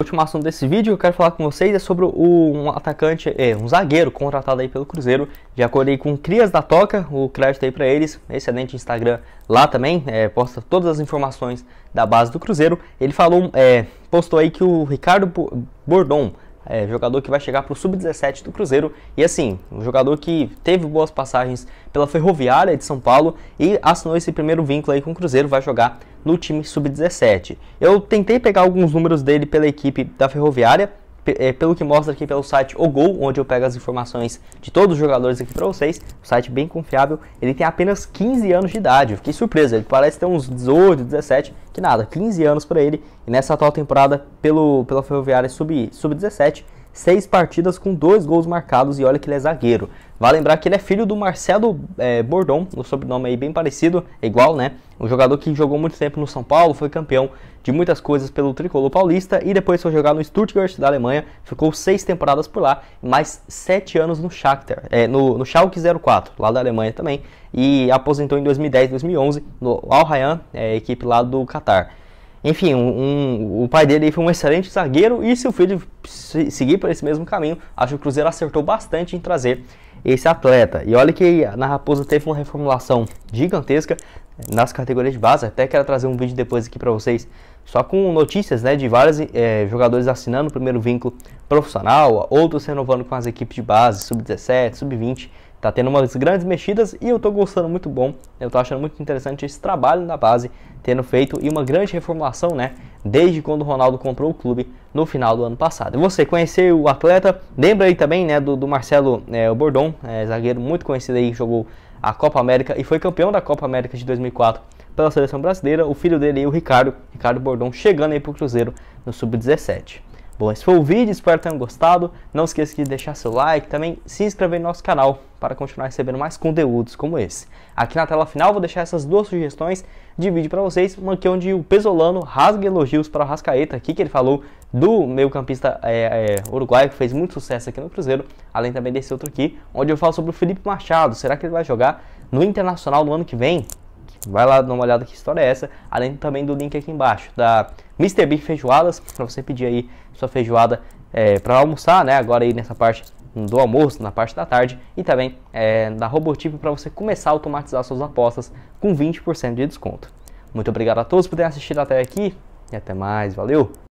Último assunto desse vídeo que eu quero falar com vocês é sobre o, um atacante, é, um zagueiro contratado aí pelo Cruzeiro. Já acordei com Crias da Toca, o crédito aí para eles, excelente Instagram lá também, é, posta todas as informações da base do Cruzeiro. Ele falou, é, postou aí que o Ricardo Bordon é, jogador que vai chegar para o sub-17 do Cruzeiro e assim, um jogador que teve boas passagens pela Ferroviária de São Paulo e assinou esse primeiro vínculo aí com o Cruzeiro, vai jogar no time sub-17. Eu tentei pegar alguns números dele pela equipe da Ferroviária, é, pelo que mostra aqui pelo site O Gol, onde eu pego as informações de todos os jogadores aqui para vocês, um site é bem confiável, ele tem apenas 15 anos de idade. Eu fiquei surpreso, ele parece ter uns 18, 17, que nada, 15 anos para ele. E nessa atual temporada, pelo, pela Ferroviária Sub-17, sub 17 seis partidas com dois gols marcados e olha que ele é zagueiro. Vale lembrar que ele é filho do Marcelo é, Bordon, o sobrenome aí bem parecido, é igual, né? Um jogador que jogou muito tempo no São Paulo, foi campeão de muitas coisas pelo Tricolor Paulista e depois foi jogar no Stuttgart da Alemanha, ficou seis temporadas por lá, mais sete anos no Shakhtar, é, no, no Schalke 04, lá da Alemanha também, e aposentou em 2010, 2011 no Al Rayyan, é, equipe lá do Qatar. Enfim, um, um, o pai dele foi um excelente zagueiro e se o filho seguir por esse mesmo caminho, acho que o Cruzeiro acertou bastante em trazer esse atleta. E olha que na Raposa teve uma reformulação gigantesca eh, nas categorias de base. Até quero trazer um vídeo depois aqui para vocês, só com notícias né, de vários é, jogadores assinando o primeiro vínculo profissional, outros renovando com as equipes de base, sub-17, sub-20 Tá tendo umas grandes mexidas e eu tô gostando muito bom. Eu tô achando muito interessante esse trabalho na base, tendo feito e uma grande reformulação, né? Desde quando o Ronaldo comprou o clube no final do ano passado. você conheceu o atleta, lembra aí também, né? Do, do Marcelo é, Bordon, é, zagueiro muito conhecido aí, jogou a Copa América e foi campeão da Copa América de 2004 pela seleção brasileira. O filho dele, aí, o Ricardo, Ricardo Bordon, chegando aí pro Cruzeiro no sub-17. Bom, esse foi o vídeo, espero que tenham gostado. Não esqueça de deixar seu like, também se inscrever no nosso canal para continuar recebendo mais conteúdos como esse. Aqui na tela final vou deixar essas duas sugestões de vídeo para vocês, uma aqui é onde o Pesolano rasga elogios para o Rascaeta, aqui que ele falou do meio campista é, é, uruguaio que fez muito sucesso aqui no Cruzeiro, além também desse outro aqui, onde eu falo sobre o Felipe Machado, será que ele vai jogar no Internacional no ano que vem? Vai lá dar uma olhada que história é essa, além também do link aqui embaixo, da Mr. Big Feijoadas, para você pedir aí sua feijoada é, para almoçar, né? Agora aí nessa parte do almoço, na parte da tarde, e também é, da Robotip para você começar a automatizar suas apostas com 20% de desconto. Muito obrigado a todos por terem assistido até aqui e até mais, valeu!